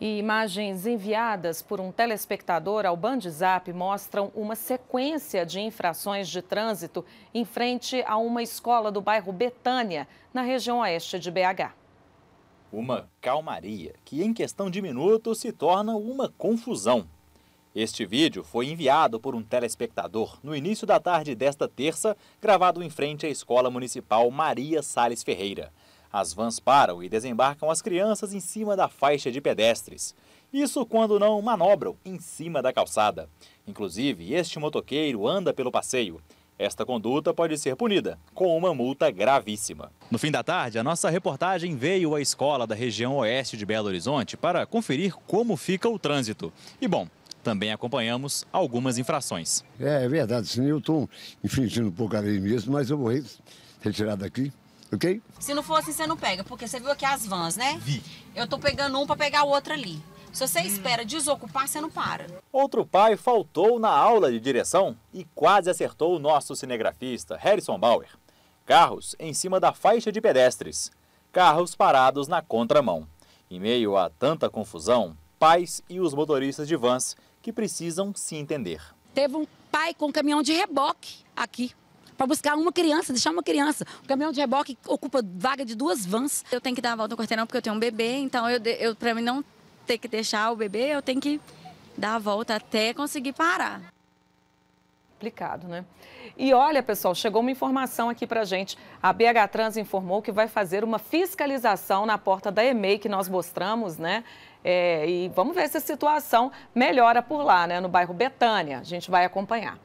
E imagens enviadas por um telespectador ao Band Zap mostram uma sequência de infrações de trânsito em frente a uma escola do bairro Betânia, na região oeste de BH. Uma calmaria que, em questão de minutos, se torna uma confusão. Este vídeo foi enviado por um telespectador no início da tarde desta terça, gravado em frente à Escola Municipal Maria Sales Ferreira. As vans param e desembarcam as crianças em cima da faixa de pedestres. Isso quando não manobram em cima da calçada. Inclusive, este motoqueiro anda pelo passeio. Esta conduta pode ser punida com uma multa gravíssima. No fim da tarde, a nossa reportagem veio à escola da região oeste de Belo Horizonte para conferir como fica o trânsito. E bom, também acompanhamos algumas infrações. É, é verdade, senhor eu estou infringindo um pouco a lei mesmo, mas eu vou retirar daqui ok? Se não for assim, você não pega, porque você viu aqui as vans, né? Vi. Eu tô pegando um para pegar o outro ali. Se você espera desocupar, você não para. Outro pai faltou na aula de direção e quase acertou o nosso cinegrafista, Harrison Bauer. Carros em cima da faixa de pedestres, carros parados na contramão. Em meio a tanta confusão, pais e os motoristas de vans que precisam se entender. Teve um pai com um caminhão de reboque aqui, para buscar uma criança, deixar uma criança. O caminhão de reboque ocupa vaga de duas vans. Eu tenho que dar a volta no quarteirão porque eu tenho um bebê, então eu, eu para mim não ter que deixar o bebê, eu tenho que dar a volta até conseguir parar. Complicado, né? E olha, pessoal, chegou uma informação aqui pra gente. A BH Trans informou que vai fazer uma fiscalização na porta da EMEI que nós mostramos, né? É, e vamos ver se a situação melhora por lá, né? No bairro Betânia. A gente vai acompanhar.